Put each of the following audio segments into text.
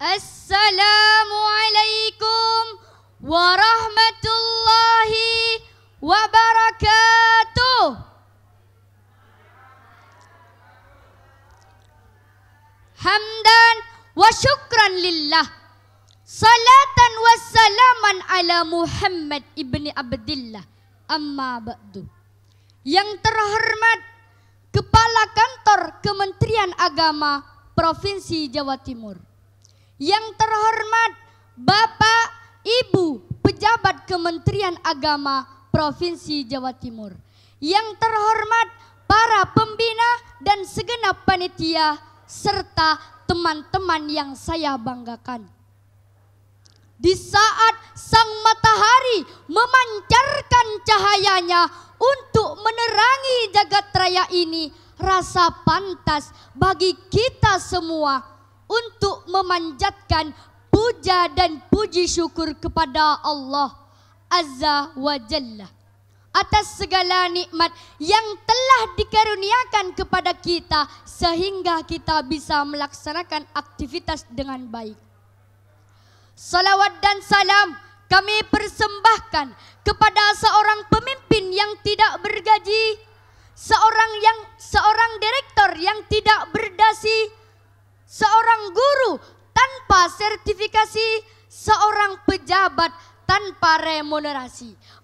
Assalamualaikum warahmatullahi wabarakatuh. Hamdan wa syukran lillah. Salatan wa salaman ala Muhammad ibni Abdillah. Amma ba'du. Yang terhormat Kepala Kantor Kementerian Agama Provinsi Jawa Timur yang terhormat Bapak Ibu pejabat Kementerian Agama Provinsi Jawa Timur, yang terhormat para pembina dan segenap panitia serta teman-teman yang saya banggakan. Di saat sang matahari memancarkan cahayanya untuk menerangi jagat raya ini, rasa pantas bagi kita semua untuk memanjatkan puja dan puji syukur kepada Allah Azza wa Jalla atas segala nikmat yang telah dikaruniakan kepada kita sehingga kita bisa melaksanakan aktivitas dengan baik. Salawat dan salam kami persembahkan kepada seorang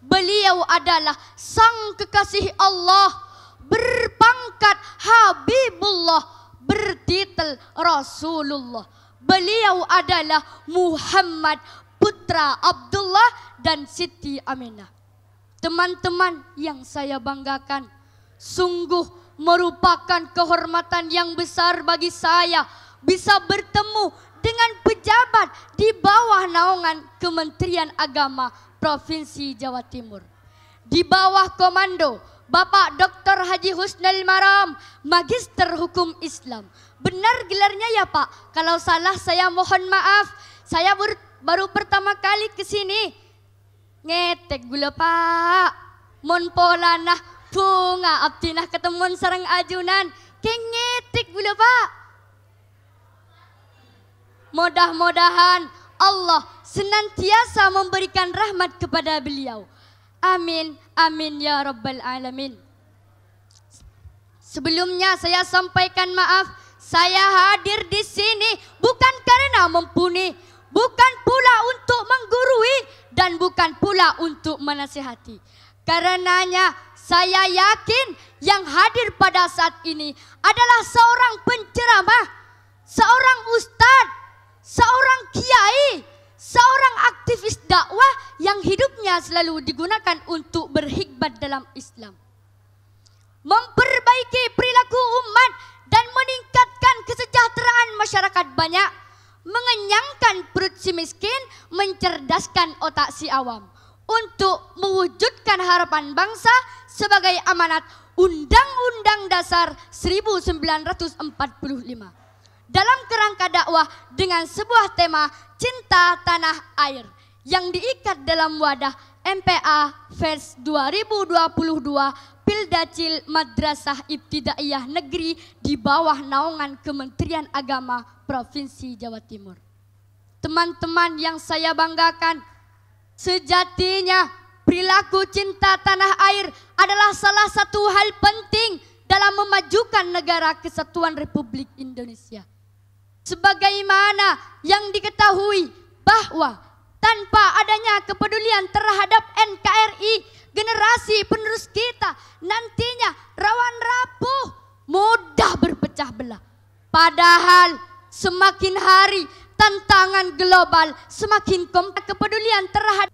Beliau adalah sang kekasih Allah berpangkat Habibullah bertitel Rasulullah. Beliau adalah Muhammad putra Abdullah dan Siti Aminah. Teman-teman yang saya banggakan, sungguh merupakan kehormatan yang besar bagi saya bisa bertemu dengan pejabat di bawah naungan Kementerian Agama Provinsi Jawa Timur. Di bawah komando Bapak Dr. Haji Husnul Maram, Magister Hukum Islam. Benar gelarnya ya Pak, kalau salah saya mohon maaf. Saya baru pertama kali ke sini. Ngetek gula Pak. Mon polanah bunga abdinah ketemuan sarang ajunan. Kengetik gula Pak. Mudah-mudahan Allah senantiasa memberikan rahmat kepada beliau. Amin, amin ya Rabbal Alamin. Sebelumnya saya sampaikan maaf, saya hadir di sini bukan karena mempunyai, bukan pula untuk menggurui dan bukan pula untuk menasihati. Karenanya saya yakin yang hadir pada saat ini adalah seorang penceramah, seorang Ustaz. seorang kiai, seorang aktivis dakwah yang hidupnya selalu digunakan untuk berhikmat dalam Islam. Memperbaiki perilaku umat dan meningkatkan kesejahteraan masyarakat banyak, mengenyangkan perut si miskin, mencerdaskan otak si awam untuk mewujudkan harapan bangsa sebagai amanat Undang-Undang Dasar 1945 dalam kerangka dakwah dengan sebuah tema Cinta Tanah Air yang diikat dalam wadah MPA Vers 2022 Pildacil Madrasah Ibtidaiyah Negeri di bawah naungan Kementerian Agama Provinsi Jawa Timur. Teman-teman yang saya banggakan, sejatinya perilaku cinta tanah air adalah salah satu hal penting dalam memajukan negara kesatuan Republik Indonesia sebagaimana yang diketahui bahwa tanpa adanya kepedulian terhadap NKRI generasi penerus kita nantinya rawan rapuh mudah berpecah belah padahal semakin hari tantangan global semakin kompak kepedulian terhadap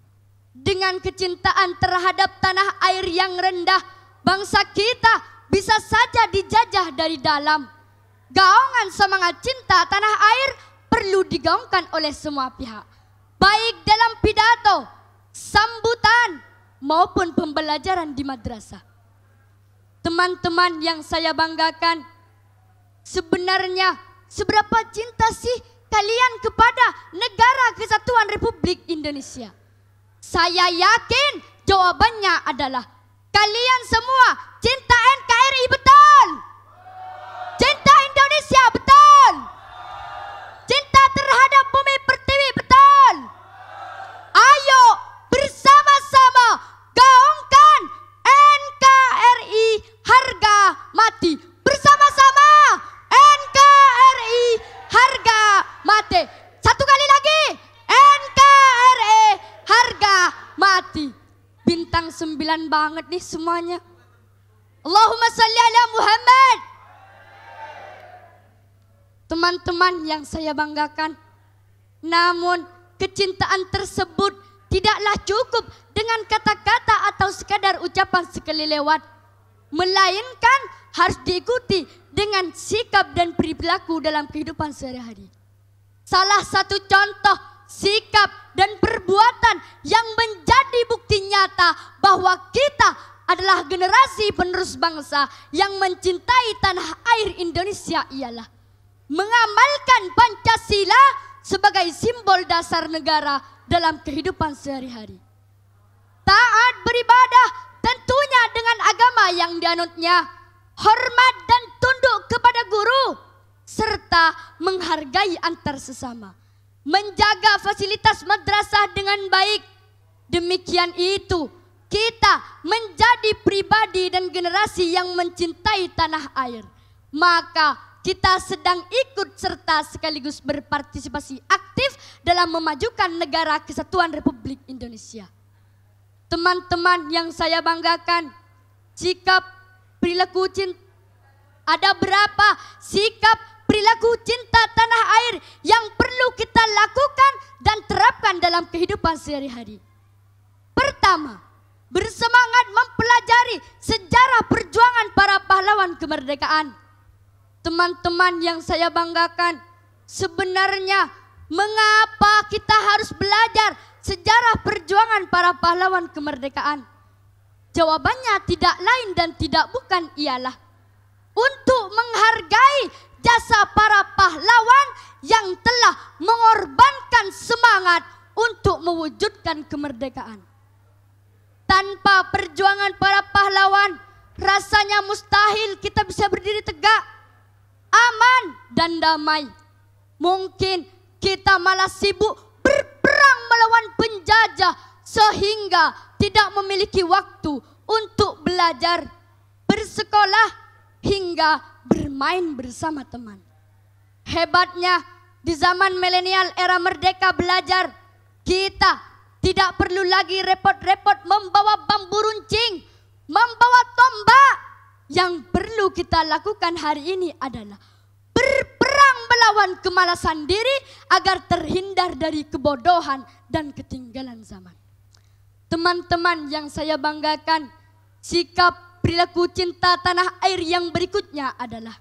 dengan kecintaan terhadap tanah air yang rendah bangsa kita bisa saja dijajah dari dalam gaungan semangat cinta tanah air perlu digaungkan oleh semua pihak. Baik dalam pidato, sambutan, maupun pembelajaran di madrasah. Teman-teman yang saya banggakan, sebenarnya seberapa cinta sih kalian kepada negara kesatuan Republik Indonesia? Saya yakin jawabannya adalah kalian semua cinta NKRI betul. Indonesia, betul. Cinta terhadap bumi pertiwi, betul. Ayo bersama-sama gaungkan NKRI harga mati. Bersama-sama NKRI harga mati. Satu kali lagi, NKRI e harga mati. Bintang sembilan banget nih semuanya. Allahumma salli ala Muhammad teman-teman yang saya banggakan. Namun kecintaan tersebut tidaklah cukup dengan kata-kata atau sekadar ucapan sekali lewat. Melainkan harus diikuti dengan sikap dan perilaku dalam kehidupan sehari-hari. Salah satu contoh sikap dan perbuatan yang menjadi bukti nyata bahwa kita adalah generasi penerus bangsa yang mencintai tanah air Indonesia ialah mengamalkan Pancasila sebagai simbol dasar negara dalam kehidupan sehari-hari. Taat beribadah tentunya dengan agama yang dianutnya, hormat dan tunduk kepada guru, serta menghargai antar sesama. Menjaga fasilitas madrasah dengan baik. Demikian itu kita menjadi pribadi dan generasi yang mencintai tanah air. Maka kita sedang ikut serta sekaligus berpartisipasi aktif dalam memajukan negara kesatuan Republik Indonesia. Teman-teman yang saya banggakan, sikap perilaku cinta ada berapa sikap perilaku cinta tanah air yang perlu kita lakukan dan terapkan dalam kehidupan sehari-hari. Pertama, bersemangat mempelajari sejarah perjuangan para pahlawan kemerdekaan teman-teman yang saya banggakan, sebenarnya mengapa kita harus belajar sejarah perjuangan para pahlawan kemerdekaan? Jawabannya tidak lain dan tidak bukan ialah untuk menghargai jasa para pahlawan yang telah mengorbankan semangat untuk mewujudkan kemerdekaan. Tanpa perjuangan para pahlawan, rasanya mustahil kita bisa berdiri tegak aman dan damai. Mungkin kita malah sibuk berperang melawan penjajah sehingga tidak memiliki waktu untuk belajar, bersekolah, hingga bermain bersama teman. Hebatnya di zaman milenial era merdeka belajar, kita tidak perlu lagi repot-repot membawa bambu runcing, membawa tombak, yang perlu kita lakukan hari ini adalah berperang melawan kemalasan diri agar terhindar dari kebodohan dan ketinggalan zaman. Teman-teman yang saya banggakan, sikap perilaku cinta tanah air yang berikutnya adalah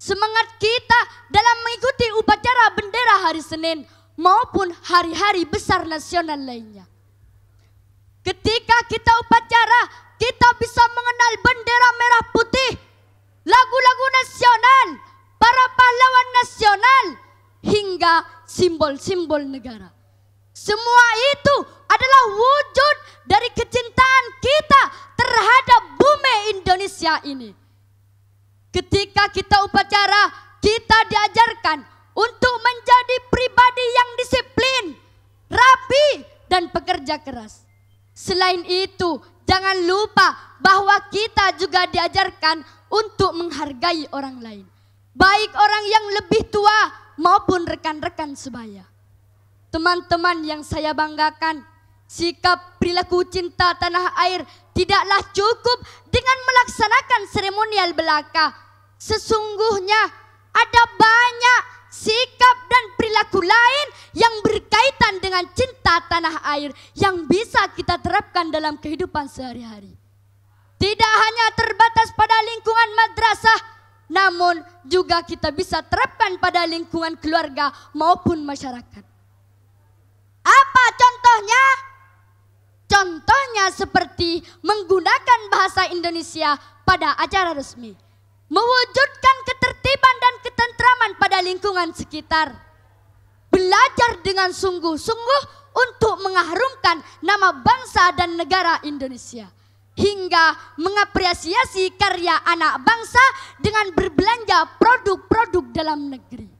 semangat kita dalam mengikuti upacara bendera hari Senin maupun hari-hari besar nasional lainnya. Ketika kita upacara, kita bisa mengenal bendera merah putih, lagu-lagu nasional, para pahlawan nasional, hingga simbol-simbol negara. Semua itu adalah wujud dari kecintaan kita terhadap bumi Indonesia ini. Ketika kita upacara, kita diajarkan untuk menjadi pribadi yang disiplin, rapi, dan pekerja keras. Selain itu, Jangan lupa bahwa kita juga diajarkan untuk menghargai orang lain. Baik orang yang lebih tua maupun rekan-rekan sebaya. Teman-teman yang saya banggakan, sikap perilaku cinta tanah air tidaklah cukup dengan melaksanakan seremonial belaka. Sesungguhnya ada banyak sikap dan perilaku lain yang berkaitan dengan cinta tanah air yang bisa kita terapkan dalam kehidupan sehari-hari. Tidak hanya terbatas pada lingkungan madrasah, namun juga kita bisa terapkan pada lingkungan keluarga maupun masyarakat. Apa contohnya? Contohnya seperti menggunakan bahasa Indonesia pada acara resmi. Mewujudkan ketertiban dan ketentraman pada lingkungan sekitar belajar dengan sungguh-sungguh untuk mengharumkan nama bangsa dan negara Indonesia hingga mengapresiasi karya anak bangsa dengan berbelanja produk-produk dalam negeri.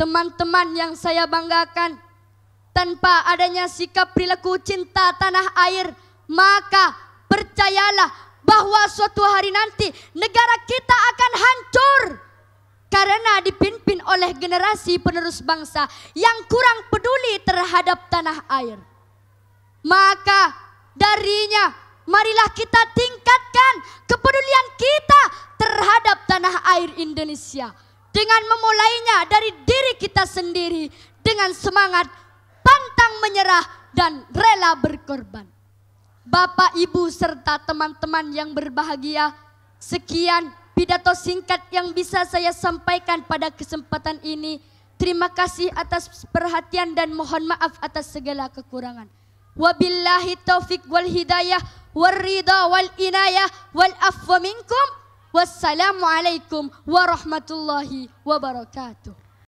Teman-teman yang saya banggakan, tanpa adanya sikap perilaku cinta tanah air, maka percayalah bahwa suatu hari nanti negara kita akan hancur karena dipimpin oleh generasi penerus bangsa yang kurang peduli terhadap tanah air. Maka darinya marilah kita tingkatkan kepedulian kita terhadap tanah air Indonesia dengan memulainya dari diri kita sendiri dengan semangat pantang menyerah dan rela berkorban. Bapak, Ibu serta teman-teman yang berbahagia, sekian pidato singkat yang bisa saya sampaikan pada kesempatan ini. Terima kasih atas perhatian dan mohon maaf atas segala kekurangan. Wabillahi taufik wal hidayah wal rida wal inayah wal afwa minkum. Wassalamualaikum warahmatullahi wabarakatuh.